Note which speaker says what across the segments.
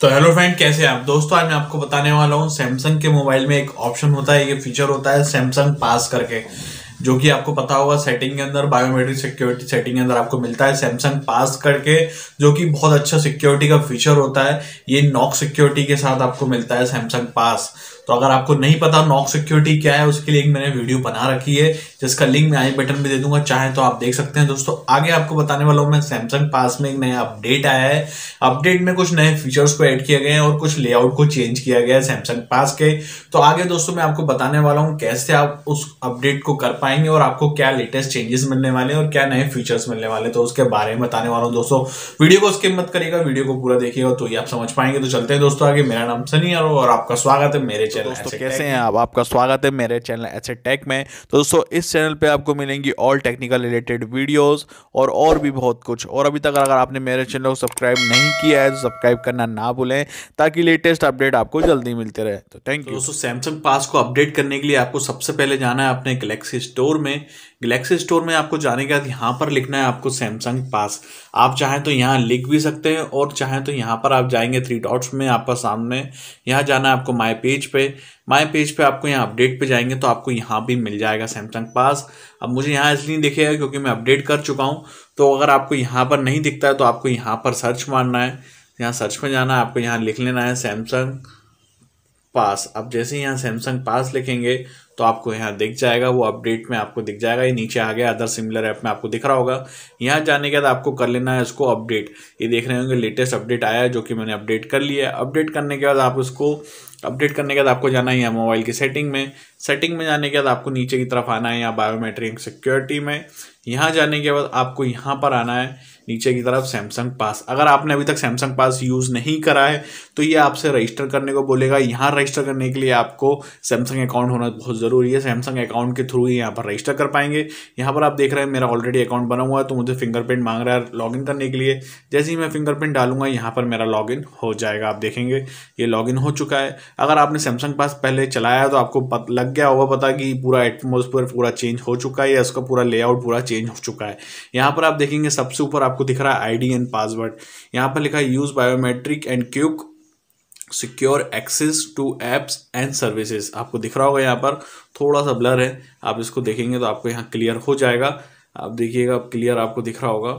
Speaker 1: तो hello friend कैसे आप दोस्तों आज मैं आपको बताने वाला हूँ सैमसंग के मोबाइल में एक ऑप्शन होता है ये फीचर होता है सैमसंग पास करके जो कि आपको पता होगा सेटिंग के अंदर बायोमेट्रिक सिक्योरिटी सेटिंग के अंदर आपको मिलता है सैमसंग पास करके जो कि बहुत अच्छा सिक्योरिटी का फीचर होता है ये नॉक सिक्योरिटी के साथ आपको मिलता है सैमसंग पास तो अगर आपको नहीं पता नॉक सिक्योरिटी क्या है उसके लिए एक मैंने वीडियो बना रखी है जिसका लिंक मैं आई बटन में दे दूंगा चाहे तो आप देख सकते हैं दोस्तों आगे आपको बताने वाला हूं मैं सैमसंग पास में एक नया अपडेट आया है अपडेट में कुछ नए फीचर्स को ऐड किया गया है और कुछ लेआउट को चेंज किया गया है सैमसंग पास के तो आगे दोस्तों मैं आपको बताने वाला हूँ कैसे आप उस अपडेट को कर पाएंगे और आपको क्या लेटेस्ट चेंजेस मिलने वाले हैं और क्या नए फीचर्स मिलने वाले तो उसके बारे में बताने वाला हूँ दोस्तों वीडियो को स्किप मत करिएगा वीडियो को पूरा देखिएगा तो ये आप समझ पाएंगे तो चलते हैं दोस्तों आगे मेरा नाम सनी और आपका स्वागत है मेरे चैनल चैनल दोस्तों कैसे हैं आप आपका स्वागत है मेरे चैनल एच टेक में तो दोस्तों इस चैनल पे आपको मिलेंगी ऑल टेक्निकल रिलेटेड वीडियोस और और भी बहुत कुछ और अभी तक अगर आपने मेरे चैनल को सब्सक्राइब नहीं किया है तो सब्सक्राइब करना ना भूलें ताकि लेटेस्ट अपडेट आपको जल्दी मिलते रहे तो थैंक यू तो दोस्तों सैमसंग पास को अपडेट करने के लिए आपको सबसे पहले जाना है अपने गलेक्सी स्टोर में गलेक्सी स्टोर में आपको जाने के बाद यहाँ पर लिखना है आपको सैमसंग पास आप चाहें तो यहाँ लिख भी सकते हैं और चाहें तो यहाँ पर आप जाएंगे थ्री डॉट्स में आपका सामने यहाँ जाना है आपको माई पेज पे माई पेज पे आपको यहाँ अपडेट पे जाएंगे तो आपको यहाँ भी मिल जाएगा सैमसंग पास अब मुझे यहाँ इसलिए दिखेगा क्योंकि मैं अपडेट कर चुका हूँ तो अगर आपको यहाँ पर नहीं दिखता है तो आपको यहाँ पर सर्च मारना है यहाँ सर्च में जाना है आपको यहाँ लिख लेना है सैमसंग पास अब जैसे यहाँ सैमसंग पास लिखेंगे तो आपको यहाँ दिख जाएगा वो अपडेट में आपको दिख जाएगा ये नीचे आ गया अदर सिमिलर ऐप में आपको दिख रहा होगा यहाँ जाने के बाद आपको कर लेना है उसको अपडेट ये देख रहे होंगे लेटेस्ट अपडेट आया है जो कि मैंने अपडेट कर लिया है अपडेट करने के बाद आप उसको अपडेट करने के बाद आपको जाना है यहाँ मोबाइल की सेटिंग में सेटिंग में जाने के बाद आपको नीचे की तरफ आना है यहाँ बायोमेट्रिक सिक्योरिटी में यहाँ जाने के बाद आपको यहाँ पर आना है नीचे की तरफ सैमसंग पास अगर आपने अभी तक सैमसंग पास यूज़ नहीं करा है तो ये आपसे रजिस्टर करने को बोलेगा यहाँ रजिस्टर करने के लिए आपको सैमसंग अकाउंट होना बहुत ज़रूरी है सैमसंग अकाउंट के थ्रू ही यहाँ पर रजिस्टर कर पाएंगे यहाँ पर आप देख रहे हैं मेरा ऑलरेडी अकाउंट बना हुआ है तो मुझे फिंगरप्रिंट मांग रहा है लॉगिन करने के लिए जैसे ही मैं फिंगरप्रिंट डालूंगा यहाँ पर मेरा लॉगिन हो जाएगा आप देखेंगे ये लॉगिन हो चुका है अगर आपने सैमसंग पास पहले चलाया तो आपको लग गया होगा पता कि पूरा एटमोसफेयर पूरा चेंज हो चुका है या उसका पूरा लेआउट पूरा चेंज हो चुका है यहाँ पर आप देखेंगे सबसे ऊपर आपको दिख रहा है आईडी एंड पासवर्ड यहाँ पर लिखा है use biometric and quick secure access to apps and services आपको दिख रहा होगा यहाँ पर थोड़ा सा ब्लर है आप इसको देखेंगे तो आपको यहाँ क्लियर हो जाएगा आप देखिएगा क्लियर आपको दिख रहा होगा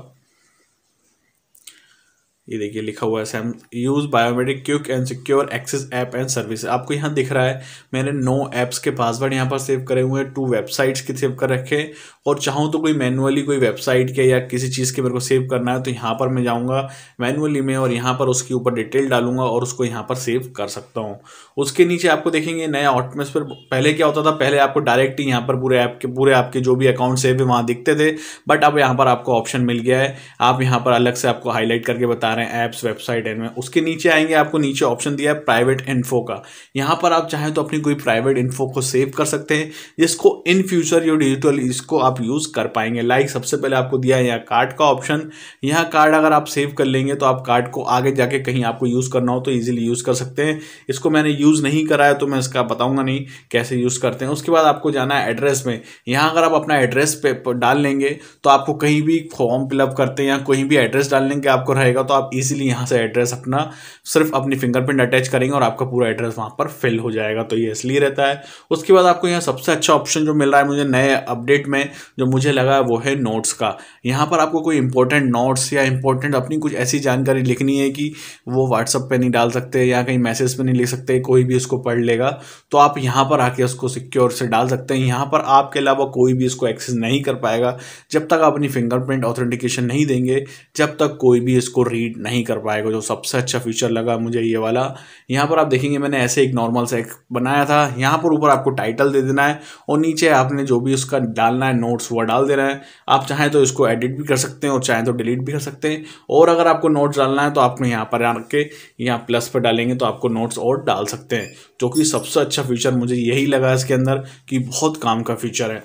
Speaker 1: ये देखिए लिखा हुआ है Sam use biometric quick and secure access app and service आपको यहाँ दिख रहा है मैंने नो ऐप्स के पासवर्ड यहाँ पर सेव करे हुए हैं टू वेबसाइट्स के सेव कर रखे हैं और चाहूँ तो कोई मैनुअली कोई वेबसाइट के या किसी चीज़ के मेरे को सेव करना है तो यहाँ पर मैं जाऊँगा मैनुअली में और यहाँ पर उसके ऊपर डिटेल डालूंगा और उसको यहाँ पर सेव कर सकता हूँ उसके नीचे आपको देखेंगे नया ऑटमेस पर पहले क्या होता था पहले आपको डायरेक्ट ही यहाँ पर पूरे ऐप के पूरे आपके जो भी अकाउंट सेव है वहाँ दिखते थे बट अब यहाँ पर आपको ऑप्शन मिल गया है आप यहाँ पर अलग से आपको हाईलाइट करके बता रहे हैं रहे हैं ऐप्स वेबसाइट एंड में उसके नीचे आएंगे आपको नीचे ऑप्शन दिया है प्राइवेट इन्फो का यहाँ पर आप चाहें तो अपनी कोई प्राइवेट इन्फो को सेव कर सकते हैं जिसको इन फ्यूचर योर डिजिटल इसको आप यूज़ कर पाएंगे लाइक सबसे पहले आपको दिया है यहाँ कार्ड का ऑप्शन यहाँ कार्ड अगर आप सेव कर लेंगे तो आप कार्ड को आगे जाके कहीं आपको यूज़ करना हो तो ईजिली यूज़ कर सकते हैं इसको मैंने यूज़ नहीं कराया तो मैं इसका बताऊँगा नहीं कैसे यूज़ करते हैं उसके बाद आपको जाना है एड्रेस में यहाँ अगर आप अपना एड्रेस पे डाल लेंगे तो आपको कहीं भी फॉर्म फिलअप करते हैं या कहीं भी एड्रेस डालने के आपको रहेगा तो आप इजीली यहाँ से एड्रेस अपना सिर्फ अपनी फिंगरप्रिंट अटैच करेंगे और आपका पूरा एड्रेस वहाँ पर फिल हो जाएगा तो ये इसलिए रहता है उसके बाद आपको यहाँ सबसे अच्छा ऑप्शन जो मिल रहा है मुझे नए अपडेट में जो मुझे लगा है वो है नोट्स का यहाँ पर आपको कोई इंपॉर्टेंट नोट्स या इंपॉर्टेंट अपनी कुछ ऐसी जानकारी लिखनी है कि वो व्हाट्सअप पर नहीं डाल सकते या कहीं मैसेज पर नहीं लिख सकते कोई भी उसको पढ़ लेगा तो आप यहाँ पर आके उसको सिक्योर से डाल सकते हैं यहाँ पर आपके अलावा कोई भी इसको एक्सेस नहीं कर पाएगा जब तक आप अपनी फिंगरप्रिंट ऑथेंटिकेशन नहीं देंगे जब तक कोई भी इसको रीड कंप्लीट नहीं कर पाएगा जो सबसे अच्छा फीचर लगा मुझे ये वाला यहाँ पर आप देखेंगे मैंने ऐसे एक नॉर्मल से एक बनाया था यहाँ पर ऊपर आपको टाइटल दे देना है और नीचे आपने जो भी उसका डालना है नोट्स वह डाल देना है आप चाहें तो इसको एडिट भी कर सकते हैं और चाहें तो डिलीट भी कर सकते हैं और अगर आपको नोट्स डालना है तो आपको यहाँ पर यहाँ रख के यहाँ प्लस पर डालेंगे तो आपको नोट्स और डाल सकते हैं जो कि सबसे अच्छा फीचर मुझे यही लगा इसके अंदर कि बहुत काम का फीचर है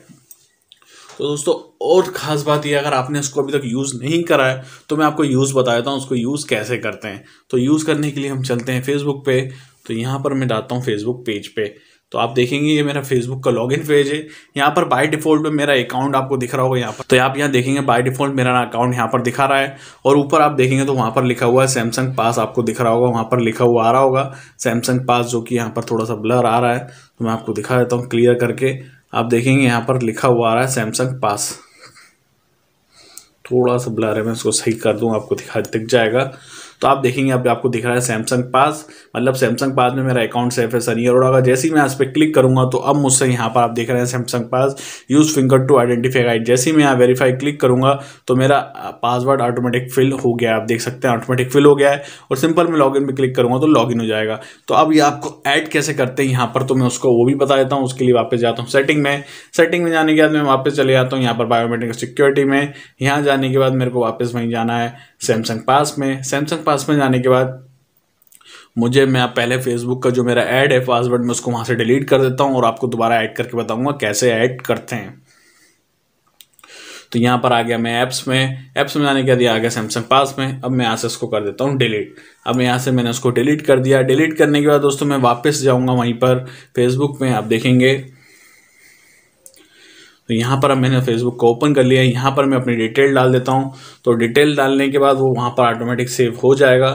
Speaker 1: तो दोस्तों और ख़ास बात ये अगर आपने उसको अभी तक यूज़ नहीं करा है तो मैं आपको यूज़ बता देता हूँ उसको यूज़ कैसे करते हैं तो यूज़ करने के लिए हम चलते हैं फेसबुक पे तो यहाँ पर मैं डालता हूँ फेसबुक पेज पे तो आप देखेंगे ये मेरा फेसबुक का लॉगिन पेज है यहाँ पर बाय डिफॉल्ट में मेरा अकाउंट आपको दिख रहा होगा यहाँ पर तो आप यहाँ देखेंगे बाय डिफॉल्ट मेरा अकाउंट यहाँ पर दिखा रहा है और ऊपर आप देखेंगे तो वहाँ पर लिखा हुआ है सैमसंग पास आपको दिख रहा होगा वहाँ पर लिखा हुआ आ रहा होगा सैमसंग पास जो कि यहाँ पर थोड़ा सा ब्लर आ रहा है तो मैं आपको दिखा देता हूँ क्लियर करके आप देखेंगे यहाँ पर लिखा हुआ आ रहा है सैमसंग पास थोड़ा सा ब्लर है मैं इसको सही कर दूँ आपको दिखा दिख जाएगा तो आप देखेंगे अब आपको दिख रहा है सैमसंग पास मतलब सैमसंग पास में मेरा अकाउंट सेफ है सनी अरोड़ा का जैसे ही मैं इस पर क्लिक करूँगा तो अब मुझसे यहाँ पर आप देख रहे हैं Samsung Pass use finger to identify guide जैसे ही मैं यहाँ वेरीफाई क्लिक करूँगा तो मेरा पासवर्ड ऑटोमेटिक फिल हो गया आप देख सकते हैं ऑटोमेटिक फिल हो गया है और सिंपल मैं लॉगिन इन क्लिक करूँगा तो लॉग हो जाएगा तो अब ये आपको ऐड कैसे करते हैं यहाँ पर तो मैं उसको वो भी बता देता हूँ उसके लिए वापस जाता हूँ सेटिंग में सेटिंग में जाने के बाद मैं वापस चले जाता हूँ यहाँ पर बायोमेट्रिक सिक्योरिटी में यहाँ जाने के बाद मेरे को वापस वहीं जाना है सैमसंग पास में सैमसंग पास में जाने के बाद मुझे मैं पहले फेसबुक का जो मेरा ऐड है पासवर्ड मैं उसको वहां से डिलीट कर देता हूं और आपको दोबारा ऐड करके बताऊंगा कैसे ऐड करते हैं तो यहां पर आ गया मैं ऐप्स में ऐप्स में जाने के बाद आ गया सैमसंग पास में अब मैं यहां से इसको कर देता हूं डिलीट अब यहां से मैंने उसको डिलीट कर दिया डिलीट करने के बाद दोस्तों मैं वापस जाऊंगा वहीं पर फेसबुक में आप देखेंगे तो यहाँ पर अब मैंने फेसबुक को ओपन कर लिया है यहाँ पर मैं अपनी डिटेल डाल देता हूँ तो डिटेल डालने के बाद वो वहाँ पर ऑटोमेटिक सेव हो जाएगा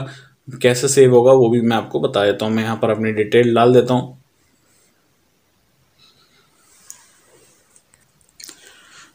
Speaker 1: कैसे सेव होगा वो भी मैं आपको बता देता हूँ मैं यहाँ पर अपनी डिटेल डाल देता हूँ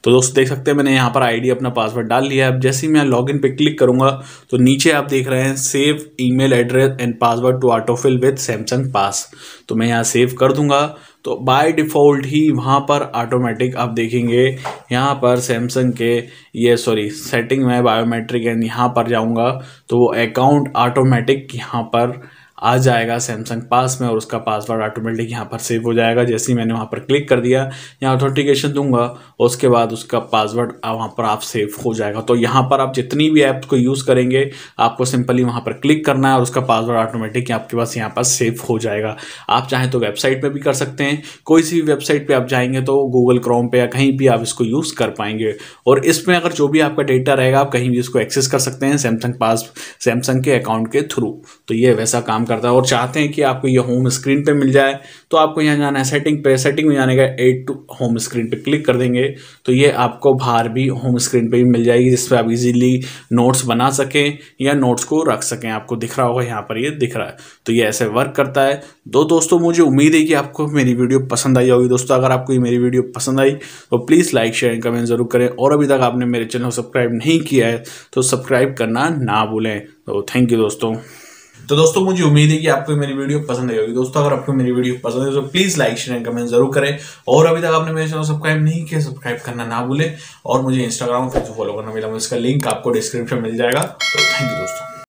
Speaker 1: तो दोस्तों देख सकते हैं मैंने यहाँ पर आईडी अपना पासवर्ड डाल लिया है अब जैसे ही मैं लॉगिन पे क्लिक करूंगा तो नीचे आप देख रहे हैं save email address and password to autofill with Samsung Pass तो मैं यहाँ सेव कर दूंगा तो बाय डिफ़ॉल्ट ही वहाँ पर ऑटोमेटिक आप देखेंगे यहाँ पर सैमसंग के ये सॉरी सेटिंग में बायोमेट्रिक एंड यहाँ पर जाऊँगा तो वो अकाउंट ऑटोमेटिक यहाँ पर आ जाएगा सैमसंग पास में और उसका पासवर्ड ऑटोमेटिक यहाँ पर सेव हो जाएगा जैसे ही मैंने वहाँ पर क्लिक कर दिया यहाँ ऑथेंटिकेशन दूंगा और उसके बाद उसका पासवर्ड वहाँ पर आप सेव हो जाएगा तो यहाँ पर आप जितनी भी ऐप को यूज़ करेंगे आपको सिंपली वहाँ पर क्लिक करना है और उसका पासवर्ड ऑटोमेटिक आपके पास यहाँ पर सेव हो जाएगा आप चाहें तो वेबसाइट पर भी कर सकते हैं कोई सी भी वेबसाइट पर आप जाएंगे तो गूगल क्रोम पर या कहीं भी आप इसको यूज़ कर पाएंगे और इसमें अगर जो भी आपका डेटा रहेगा आप कहीं भी इसको एक्सेस कर सकते हैं सैमसंग पास सैमसंग के अकाउंट के थ्रू तो ये वैसा काम करता है और चाहते हैं कि आपको ये होम स्क्रीन पे मिल जाए तो आपको यहाँ जाना है सेटिंग पे सेटिंग में जाने का एड टू होम स्क्रीन पे क्लिक कर देंगे तो ये आपको बाहर भी होम स्क्रीन पे भी मिल जाएगी जिस पर आप इजीली नोट्स बना सकें या नोट्स को रख सकें आपको दिख रहा होगा यहाँ पर ये दिख रहा है तो ये ऐसे वर्क करता है दो दोस्तों मुझे उम्मीद है कि आपको मेरी वीडियो पसंद आई होगी दोस्तों अगर आपको ये मेरी वीडियो पसंद आई तो please like share and comment ज़रूर करें और अभी तक आपने मेरे चैनल को सब्सक्राइब नहीं किया है तो सब्सक्राइब करना ना भूलें तो थैंक यू दोस्तों तो दोस्तों मुझे उम्मीद है कि आपको मेरी वीडियो पसंद आई होगी दोस्तों अगर आपको मेरी वीडियो पसंद है तो please like share and comment जरूर करें और अभी तक आपने मेरे चैनल सब्सक्राइब नहीं किया सब्सक्राइब करना ना भूले और मुझे इंस्टाग्राम और फेसबुक फॉलो करना मिला इसका लिंक आपको डिस्क्रिप्शन मिल जाएगा तो थैंक यू दोस्तों